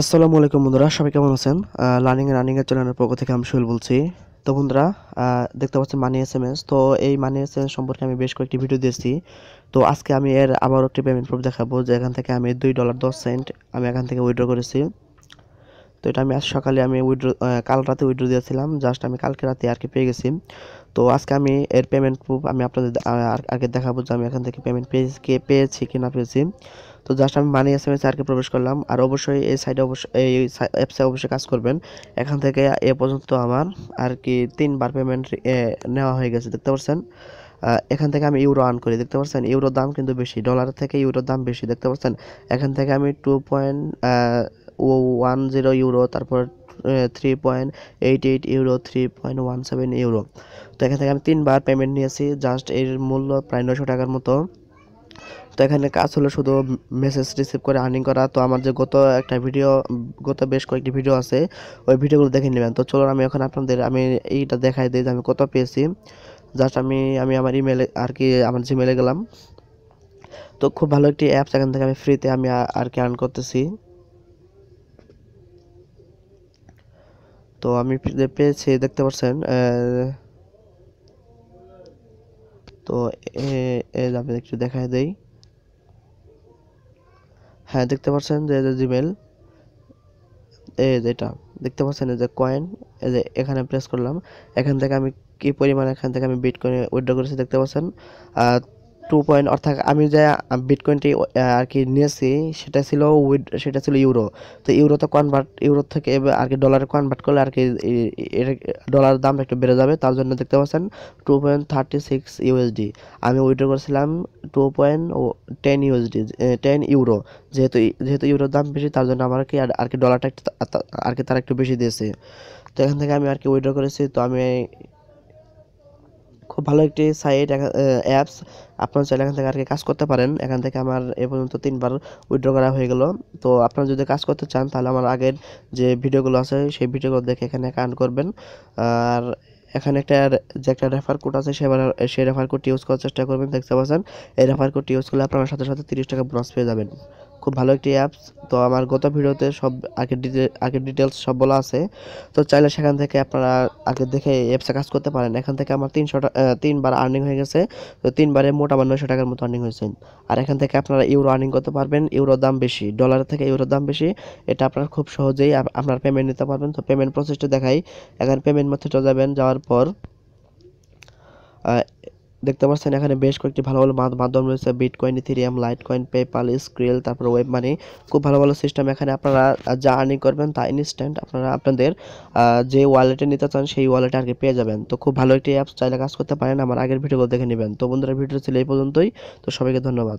আসসালামু আলাইকুম বন্ধুরা সবাই কেমন আছেন লার্নিং রানিং এর চ্যানেলের পক্ষ থেকে আমি সুহেল বলছি তো বন্ধুরা দেখতে পাচ্ছেন মানি এস তো এই মানি এস এম সম্পর্কে আমি বেশ কয়েকটি ভিডিও দিয়েছি তো আজকে আমি এর আবারও একটি পেমেন্ট প্রুফ দেখাবো যে এখান থেকে আমি দুই ডলার দশ সেন্ট আমি এখান থেকে উইড্রো করেছি তো এটা আমি আজ সকালে আমি উইড্রো কাল রাতে উইড্রো দিয়েছিলাম জাস্ট আমি কালকে রাতে আর কি পেয়ে গেছি তো আজকে আমি এর পেমেন্ট প্রুফ আমি আপনাদের আগে দেখাবো যে আমি এখান থেকে পেমেন্ট পেয়ে পেয়েছি না পেয়েছি তো জাস্ট আমি মানি এস এম এ প্রবেশ করলাম আর অবশ্যই এই সাইডে অবশ্যই এই অ্যাপসে অবশ্যই কাজ করবেন এখান থেকে এ পর্যন্ত আমার আর কি তিনবার পেমেন্ট নেওয়া হয়ে গেছে দেখতে পাচ্ছেন এখান থেকে আমি ইউরো আর্ন করি দেখতে পাচ্ছেন ইউরোর দাম কিন্তু বেশি ডলার থেকে ইউরোর দাম বেশি দেখতে পাচ্ছেন এখান থেকে আমি two point one zero euro তারপর three point eight eight euro three point one seven euro তো এখান থেকে আমি তিনবার পেমেন্ট নিয়েছি জাস্ট এর মূল্য প্রায় নশো টাকার মতো তো এখানে কাজ হলো শুধু মেসেজ রিসিভ করে আর্নিং করা তো আমার যে গত একটা ভিডিও গত বেশ কয়েকটি ভিডিও আছে ওই ভিডিওগুলো দেখে নেবেন তো চলুন আমি এখন আপনাদের আমি এইটা দেখাই দিই যে আমি কত পেয়েছি জাস্ট আমি আমি আমার ইমেলে আর কি আমার জিমেলে গেলাম তো খুব ভালো একটি অ্যাপস এখান থেকে আমি ফ্রিতে আমি আর কি আর্ন করতেছি তো আমি পেয়েছি দেখতে পাচ্ছেন তো এর আমি একটু দেখায় দেই হ্যাঁ দেখতে পাচ্ছেন যে জিমেল এই যে এটা দেখতে পাচ্ছেন যে কয়েন এই যে এখানে প্রেস করলাম এখান থেকে আমি কি পরিমাণ এখান থেকে আমি বিট করে উইড্রো করেছি দেখতে পাচ্ছেন আর টু পয়েন্ট অর্থাৎ আমি যে বিটকয়েনটি আর কি নিয়েছি সেটা ছিল সেটা ছিল ইউরো তো ইউরোতে কনভার্ট ইউরো থেকে আর কি ডলারে কনভার্ট করলে আর কি ডলার দাম একটু বেড়ে যাবে তার জন্য দেখতে পাচ্ছেন two point thirty six USD আমি উইড্রো করেছিলাম two point ten USD ten euro যেহেতু যেহেতু ইউরোর দাম বেশি তার জন্য আমার কি আর কি ডলারটা একটু আর কি তারা একটু বেশি দিয়েছে তো এখান থেকে আমি আর কি উইড্রো করেছি তো আমি খুব ভালো একটি সাইট অ্যাপস আপনারা চাইলে এখান থেকে আর কি কাজ করতে পারেন এখান থেকে আমার এ পর্যন্ত তিনবার উইড্র করা হয়ে গেল তো আপনারা যদি কাজ করতে চান তাহলে আমার আগের যে ভিডিওগুলো আছে সেই ভিডিওগুলো দেখে এখানে কান করবেন আর এখানে একটা যে একটা রেফার কোড আছে সে সেই রেফার কোডটি ইউজ করার চেষ্টা করবেন দেখতে পাচ্ছেন এই রেফার কোডটি ইউজ করলে আপনারা সাথে সাথে তিরিশ টাকা বোনাস পেয়ে যাবেন খুব ভালো একটি অ্যাপস তো আমার গত ভিডিওতে সব আগের আগের ডিটেলস সব বলা আছে তো চাইলে সেখান থেকে আপনারা আগে দেখে অ্যাপসে কাজ করতে পারেন এখান থেকে আমার তিনশো তিনবার আর্নিং হয়ে গেছে তো তিনবারে মোট আমার নয়শো টাকার মতো আর্নিং হয়েছে আর এখান থেকে আপনারা ইউরো আর্নিং করতে পারবেন ইউরো দাম বেশি ডলারের থেকে ইউরো দাম বেশি এটা আপনারা খুব সহজেই আপনার পেমেন্ট নিতে পারবেন তো পেমেন্ট প্রসেসটা দেখাই এখানে পেমেন্ট মধ্যে চলে যাবেন যাওয়ার পর দেখতে পাচ্ছেন এখানে বেশ কয়েকটি ভালো ভালো মাধ্যম রয়েছে bitcoin Ethereum litecoin PayPal Skrill তারপর ওয়েব মানি খুব ভালো ভালো সিস্টেম এখানে আপনারা যা আর্নিং করবেন তা ইনস্ট্যান্ট আপনারা আপনাদের যে ওয়ালেটে নিতে চান সেই ওয়ালেটে আর কি পেয়ে যাবেন তো খুব ভালো একটি অ্যাপস চাইলে কাজ করতে পারেন আমার আগের ভিডিওগুলো দেখে নেবেন তো বন্ধুরা ভিডিও ছিল এই পর্যন্তই তো সবাইকে ধন্যবাদ